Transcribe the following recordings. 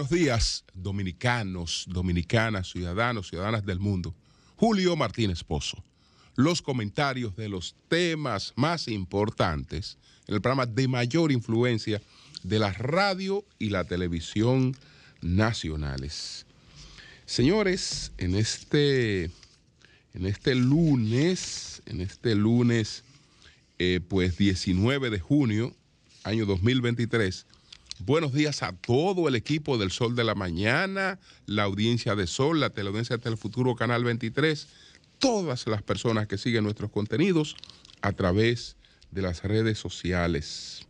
buenos días, dominicanos, dominicanas, ciudadanos, ciudadanas del mundo. Julio Martínez Pozo. Los comentarios de los temas más importantes en el programa de mayor influencia de la radio y la televisión nacionales. Señores, en este, en este lunes, en este lunes, eh, pues 19 de junio, año 2023, Buenos días a todo el equipo del Sol de la Mañana, la audiencia de Sol, la teleaudiencia de Telefuturo Canal 23, todas las personas que siguen nuestros contenidos a través de las redes sociales.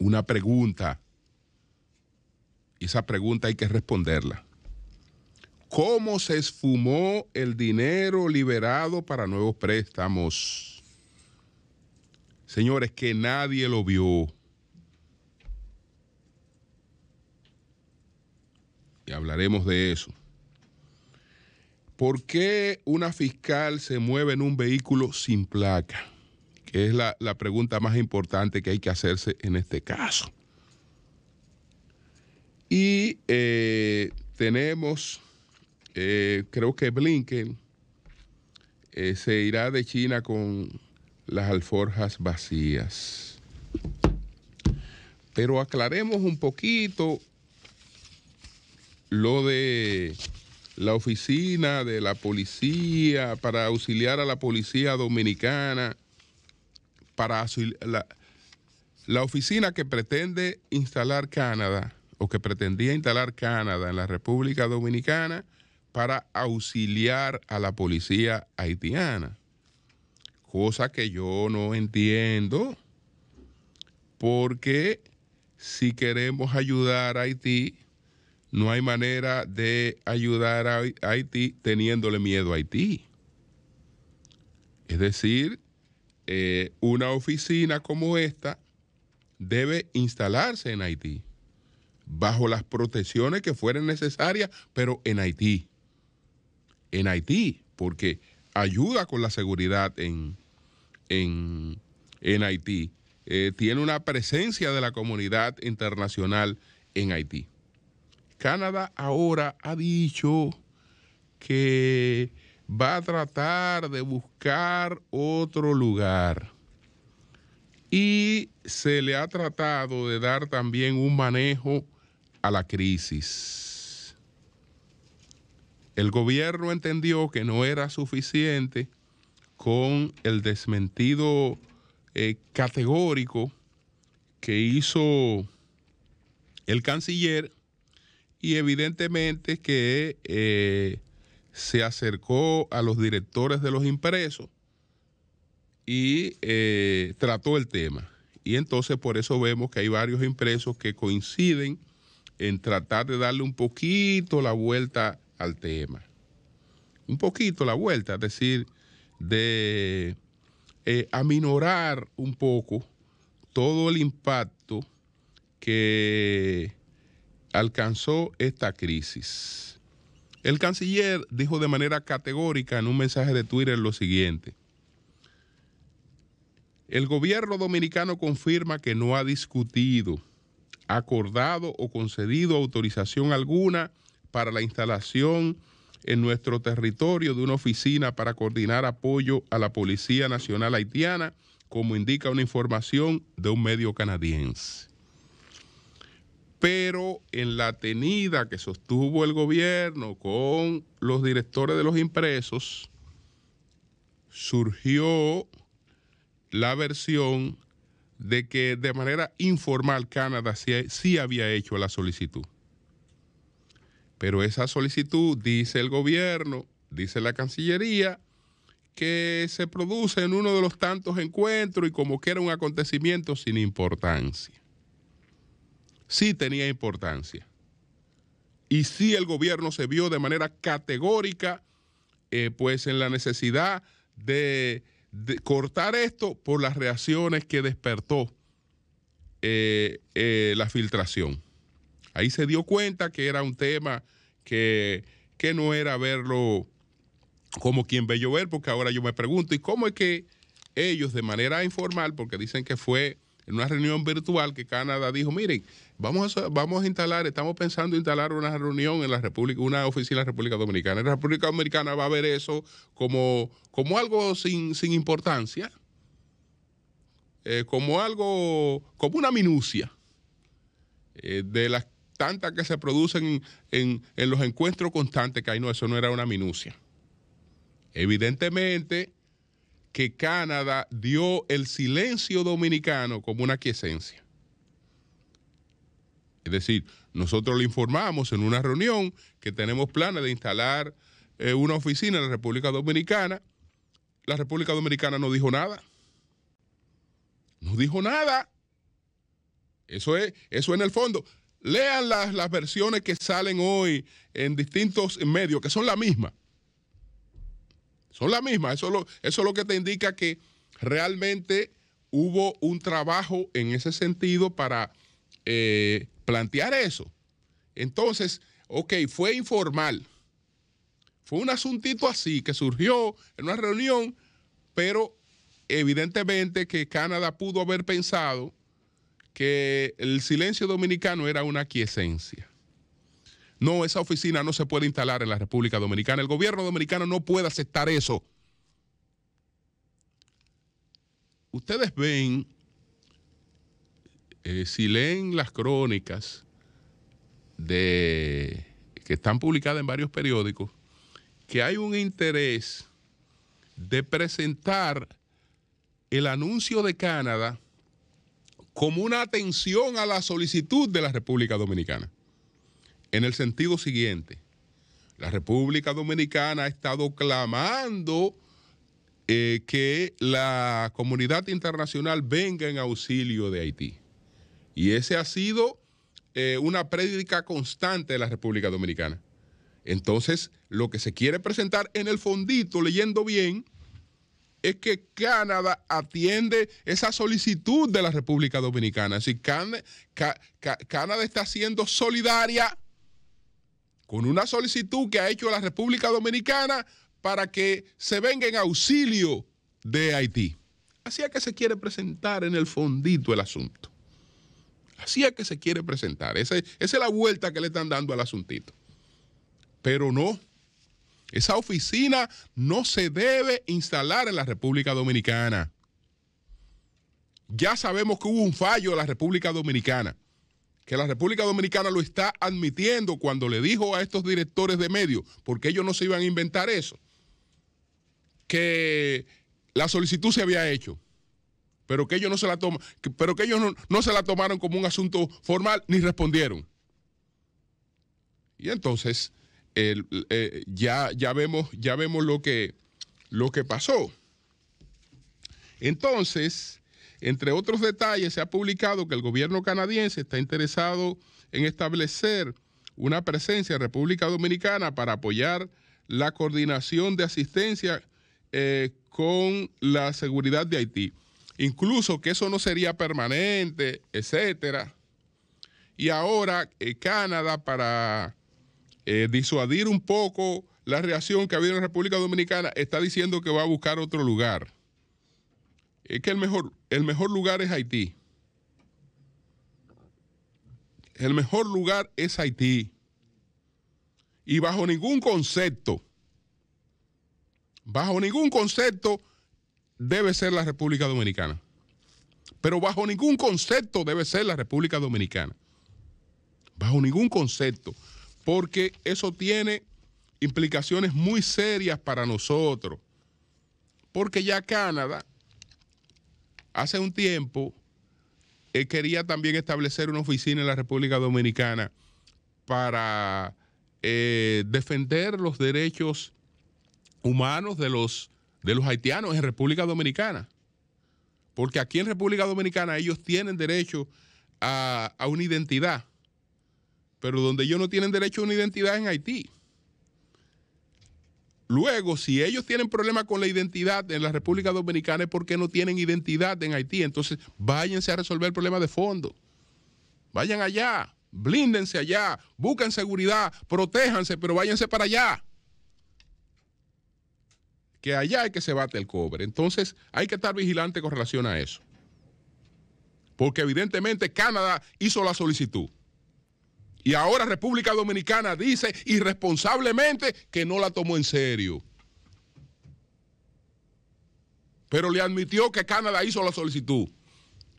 Una pregunta, y esa pregunta hay que responderla. ¿Cómo se esfumó el dinero liberado para nuevos préstamos? Señores, que nadie lo vio hablaremos de eso. ¿Por qué una fiscal se mueve en un vehículo sin placa? Que es la, pregunta más importante que hay que hacerse en este caso. Y eh, tenemos, eh, creo que Blinken eh, se irá de China con las alforjas vacías. Pero aclaremos un poquito lo de la oficina de la policía para auxiliar a la policía dominicana, para la, la oficina que pretende instalar Canadá o que pretendía instalar Canadá en la República Dominicana para auxiliar a la policía haitiana. Cosa que yo no entiendo, porque si queremos ayudar a Haití, no hay manera de ayudar a Haití teniéndole miedo a Haití. Es decir, eh, una oficina como esta debe instalarse en Haití, bajo las protecciones que fueren necesarias, pero en Haití. En Haití, porque ayuda con la seguridad en, Haití. Eh, tiene una presencia de la comunidad internacional en Haití. Canadá ahora ha dicho que va a tratar de buscar otro lugar. Y se le ha tratado de dar también un manejo a la crisis. El gobierno entendió que no era suficiente con el desmentido eh, categórico que hizo el canciller y evidentemente que eh, se acercó a los directores de los impresos y eh, trató el tema. Y entonces por eso vemos que hay varios impresos que coinciden en tratar de darle un poquito la vuelta al tema. Un poquito la vuelta, es decir, de eh, aminorar un poco todo el impacto que alcanzó esta crisis. El canciller dijo de manera categórica en un mensaje de Twitter lo siguiente. El gobierno dominicano confirma que no ha discutido, acordado o concedido autorización alguna para la instalación en nuestro territorio de una oficina para coordinar apoyo a la Policía Nacional Haitiana, como indica una información de un medio canadiense pero en la tenida que sostuvo el gobierno con los directores de los impresos, surgió la versión de que de manera informal Canadá sí, había hecho la solicitud. Pero esa solicitud, dice el gobierno, dice la Cancillería, que se produce en uno de los tantos encuentros y como que era un acontecimiento sin importancia sí tenía importancia. Y sí el gobierno se vio de manera categórica, eh, pues en la necesidad de, cortar esto por las reacciones que despertó eh, eh, la filtración. Ahí se dio cuenta que era un tema que, que no era verlo como quien ve llover, porque ahora yo me pregunto, ¿y cómo es que ellos de manera informal, porque dicen que fue en una reunión virtual que Canadá dijo, miren, vamos a, vamos a instalar, estamos pensando instalar una reunión en la República, una oficina de la República Dominicana. En la República Dominicana va a ver eso como, como algo sin, importancia, eh, como algo, como una minucia eh, de las tantas que se producen en, en los encuentros constantes que hay, no, eso no era una minucia. Evidentemente, que Canadá dio el silencio dominicano como una quiesencia. Es decir, nosotros le informamos en una reunión que tenemos planes de instalar eh, una oficina en la República Dominicana. La República Dominicana no dijo nada. No dijo nada. Eso es, eso en el fondo. Lean las, las versiones que salen hoy en distintos medios, que son la mismas son las mismas. Eso, eso es lo que te indica que realmente hubo un trabajo en ese sentido para eh, plantear eso. Entonces, ok, fue informal. Fue un asuntito así que surgió en una reunión, pero evidentemente que Canadá pudo haber pensado que el silencio dominicano era una quiesencia. No, esa oficina no se puede instalar en la República Dominicana. El gobierno dominicano no puede aceptar eso. Ustedes ven, eh, si leen las crónicas de, que están publicadas en varios periódicos, que hay un interés de presentar el anuncio de Canadá como una atención a la solicitud de la República Dominicana en el sentido siguiente. La República Dominicana ha estado clamando eh, que la comunidad internacional venga en auxilio de Haití. Y ese ha sido eh, una prédica constante de la República Dominicana. Entonces, lo que se quiere presentar en el fondito, leyendo bien, es que Canadá atiende esa solicitud de la República Dominicana. Así, Canadá está siendo solidaria con una solicitud que ha hecho la República Dominicana para que se venga en auxilio de Haití. Así es que se quiere presentar en el fondito el asunto. Así es que se quiere presentar. Esa, es la vuelta que le están dando al asuntito. Pero no, esa oficina no se debe instalar en la República Dominicana. Ya sabemos que hubo un fallo en la República Dominicana que la República Dominicana lo está admitiendo cuando le dijo a estos directores de medios, porque ellos no se iban a inventar eso, que la solicitud se había hecho, pero que ellos no se la, pero que ellos no, se la tomaron como un asunto formal ni respondieron. Y entonces eh, ya, ya, vemos, ya vemos lo que, lo que pasó. Entonces, entre otros detalles, se ha publicado que el gobierno canadiense está interesado en establecer una presencia en República Dominicana para apoyar la coordinación de asistencia eh, con la seguridad de Haití. Incluso que eso no sería permanente, etcétera. Y ahora eh, Canadá, para eh, disuadir un poco la reacción que ha habido en la República Dominicana, está diciendo que va a buscar otro lugar. Es que el mejor, el mejor lugar es Haití. El mejor lugar es Haití. Y bajo ningún concepto, bajo ningún concepto debe ser la República Dominicana. Pero bajo ningún concepto debe ser la República Dominicana. Bajo ningún concepto. Porque eso tiene implicaciones muy serias para nosotros. Porque ya Canadá hace un tiempo quería también establecer una oficina en la República Dominicana para eh, defender los derechos humanos de los, de los haitianos en República Dominicana. Porque aquí en República Dominicana ellos tienen derecho a, a una identidad, pero donde ellos no tienen derecho a una identidad es en Haití. Luego, si ellos tienen problemas con la identidad en la República Dominicana, es porque no tienen identidad en Haití. Entonces, váyanse a resolver el problema de fondo. Vayan allá, blíndense allá, busquen seguridad, protéjanse, pero váyanse para allá. Que allá hay que se bate el cobre. Entonces, hay que estar vigilante con relación a eso. Porque evidentemente Canadá hizo la solicitud. Y ahora República Dominicana dice irresponsablemente que no la tomó en serio. Pero le admitió que Canadá hizo la solicitud.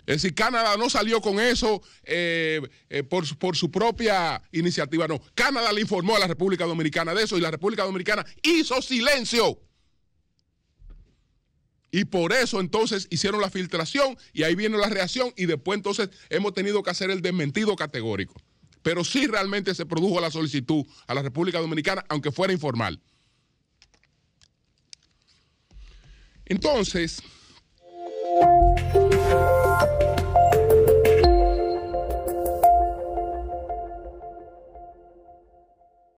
Es decir, Canadá no salió con eso eh, eh, por, por, su propia iniciativa, no. Canadá le informó a la República Dominicana de eso y la República Dominicana hizo silencio. Y por eso entonces hicieron la filtración y ahí viene la reacción y después entonces hemos tenido que hacer el desmentido categórico pero sí realmente se produjo la solicitud a la República Dominicana, aunque fuera informal. Entonces...